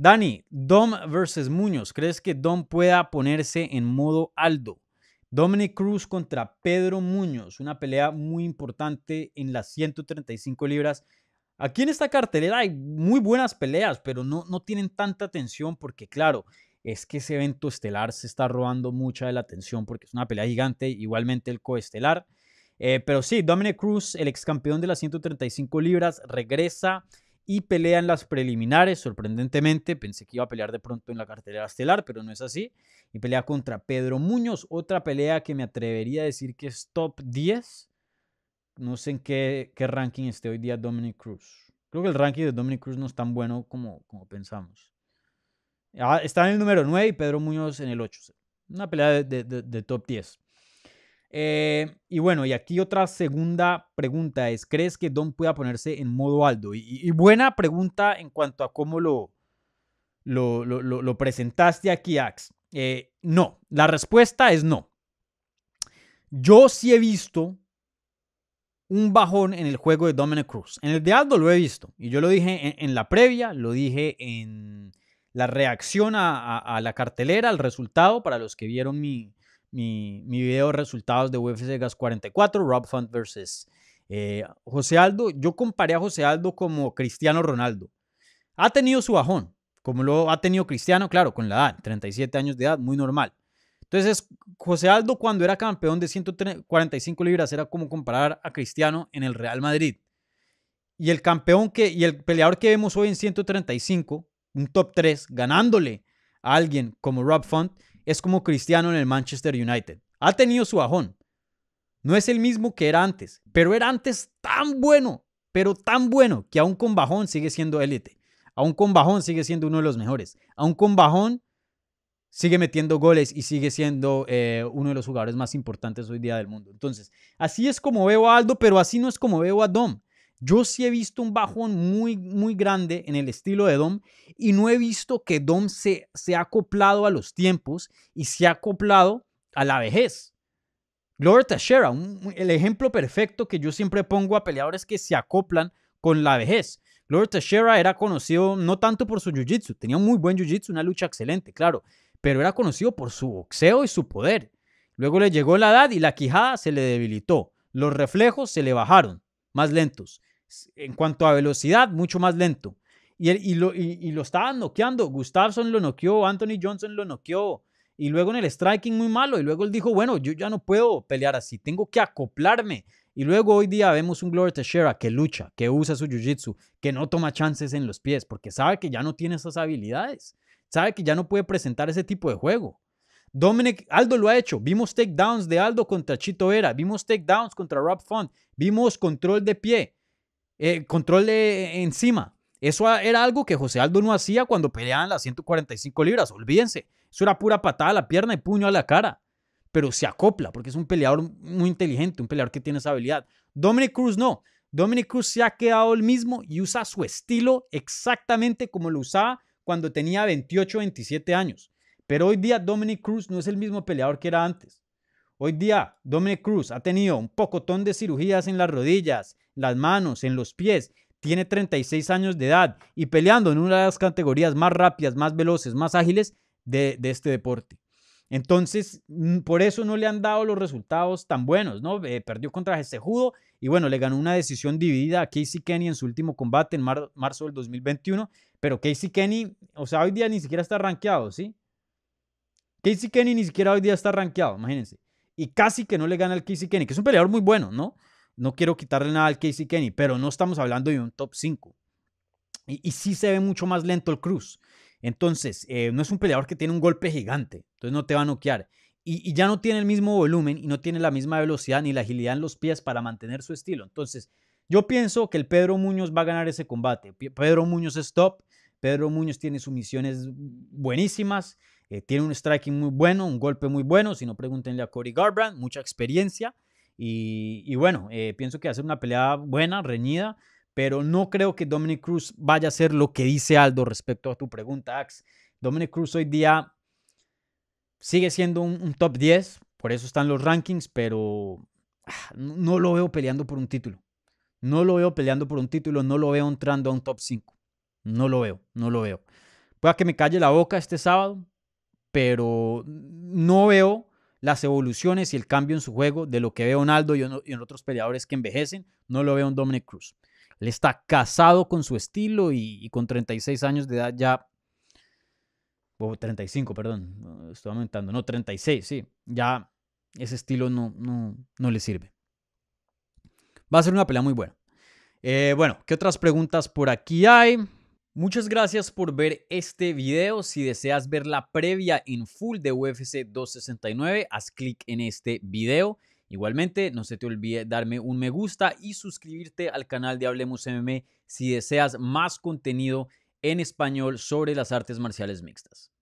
Dani, Dom versus Muñoz. ¿Crees que Dom pueda ponerse en modo Aldo? Dominic Cruz contra Pedro Muñoz, una pelea muy importante en las 135 libras. Aquí en esta cartelera hay muy buenas peleas, pero no, no tienen tanta atención porque, claro, es que ese evento estelar se está robando mucha de la atención porque es una pelea gigante, igualmente el coestelar. Eh, pero sí, Dominic Cruz, el ex campeón de las 135 libras, regresa y pelea en las preliminares, sorprendentemente. Pensé que iba a pelear de pronto en la cartelera estelar, pero no es así. Y pelea contra Pedro Muñoz, otra pelea que me atrevería a decir que es top 10. No sé en qué, ranking esté hoy día Dominic Cruz. Creo que el ranking de Dominic Cruz no es tan bueno como, como pensamos. Ah, está en el número 9 y Pedro Muñoz en el 8. Una pelea de top 10. Eh, y bueno, y aquí otra segunda pregunta es, ¿crees que Don pueda ponerse en modo Aldo? Y, buena pregunta en cuanto a cómo lo, lo, presentaste aquí, Ax. Eh, no, la respuesta es no. Yo sí he visto un bajón en el juego de Dominic Cruz. En el de Aldo lo he visto. Y yo lo dije en, la previa, lo dije en la reacción a la cartelera, al resultado, para los que vieron mi, mi, mi video resultados de UFC Gas 44, Rob Font versus eh, José Aldo. Yo comparé a José Aldo como Cristiano Ronaldo. Ha tenido su bajón, como lo ha tenido Cristiano, claro, con la edad, 37 años de edad, muy normal. Entonces, José Aldo cuando era campeón de 145 libras era como comparar a Cristiano en el Real Madrid. Y el campeón que, y el peleador que vemos hoy en 135, un top 3, ganándole a alguien como Rob Font, es como Cristiano en el Manchester United. Ha tenido su bajón. No es el mismo que era antes, pero era antes tan bueno, pero tan bueno que aún con bajón sigue siendo élite. Aún con bajón sigue siendo uno de los mejores. Aún con bajón sigue metiendo goles y sigue siendo eh, uno de los jugadores más importantes hoy día del mundo. Entonces, así es como veo a Aldo, pero así no es como veo a Dom. Yo sí he visto un bajón muy, muy grande en el estilo de Dom y no he visto que Dom se, ha acoplado a los tiempos y se ha acoplado a la vejez. Gloria Teixeira, el ejemplo perfecto que yo siempre pongo a peleadores que se acoplan con la vejez. Lord Teixeira era conocido no tanto por su jiu-jitsu, tenía un muy buen jiu-jitsu, una lucha excelente, claro, pero era conocido por su boxeo y su poder. Luego le llegó la edad y la quijada se le debilitó, los reflejos se le bajaron, más lentos en cuanto a velocidad, mucho más lento. Y, y, lo, y, estaban noqueando. Gustafsson lo noqueó, Anthony Johnson lo noqueó. Y luego en el striking muy malo. Y luego él dijo, bueno, yo ya no puedo pelear así, tengo que acoplarme. Y luego hoy día vemos un Gloria Teixeira que lucha, que usa su jiu-jitsu, que no toma chances en los pies, porque sabe que ya no tiene esas habilidades. Sabe que ya no puede presentar ese tipo de juego. Dominic Aldo lo ha hecho. Vimos takedowns de Aldo contra Chito Vera. Vimos takedowns contra Rob Font. Vimos control de pie. Eh, control de, encima. Eso era algo que José Aldo no hacía cuando peleaban las 145 libras, olvídense. Eso era pura patada a la pierna y puño a la cara. Pero se acopla porque es un peleador muy inteligente, un peleador que tiene esa habilidad. Dominic Cruz no. Dominic Cruz se ha quedado el mismo y usa su estilo exactamente como lo usaba cuando tenía 28, 27 años. Pero hoy día Dominic Cruz no es el mismo peleador que era antes. Hoy día, Dominic Cruz ha tenido un pocotón de cirugías en las rodillas, las manos, en los pies. Tiene 36 años de edad y peleando en una de las categorías más rápidas, más veloces, más ágiles de, este deporte. Entonces, mm, por eso no le han dado los resultados tan buenos, ¿no? Eh, perdió contra Judo y bueno, le ganó una decisión dividida a Casey Kenny en su último combate en marzo del 2021, pero Casey Kenny, o sea, hoy día ni siquiera está rankeado, ¿sí? Casey Kenny ni siquiera hoy día está rankeado, imagínense y casi que no le gana al Casey Kenny, que es un peleador muy bueno, ¿no? No quiero quitarle nada al Casey Kenny, pero no estamos hablando de un top 5. Y, sí se ve mucho más lento el Cruz. Entonces, eh, no es un peleador que tiene un golpe gigante, entonces no te va a noquear. Y, y, ya no tiene el mismo volumen y no tiene la misma velocidad ni la agilidad en los pies para mantener su estilo. Entonces, yo pienso que el Pedro Muñoz va a ganar ese combate. Pedro Muñoz es top, Pedro Muñoz tiene sumisiones buenísimas, eh, tiene un striking muy bueno, un golpe muy bueno. Si no, pregúntenle a Cory Garbrandt, mucha experiencia. Y, bueno, eh, pienso que va a ser una pelea buena, reñida, pero no creo que Dominic Cruz vaya a ser lo que dice Aldo respecto a tu pregunta, Ax. Dominic Cruz hoy día sigue siendo un, top 10, por eso están los rankings, pero ah, no lo veo peleando por un título. No lo veo peleando por un título, no lo veo entrando a un top 5. No lo veo, no lo veo. Pueda que me calle la boca este sábado, pero no veo las evoluciones y el cambio en su juego de lo que veo en Aldo y en, otros peleadores que envejecen, no lo veo en Dominic Cruz. le está casado con su estilo y, con 36 años de edad ya, o 35, perdón, estoy aumentando, no, 36, sí, ya ese estilo no, le sirve. Va a ser una pelea muy buena. Eh, bueno, ¿qué otras preguntas por aquí hay? Muchas gracias por ver este video. Si deseas ver la previa en full de UFC 269, haz clic en este video. Igualmente, no se te olvide darme un me gusta y suscribirte al canal de Hablemos MMA si deseas más contenido en español sobre las artes marciales mixtas.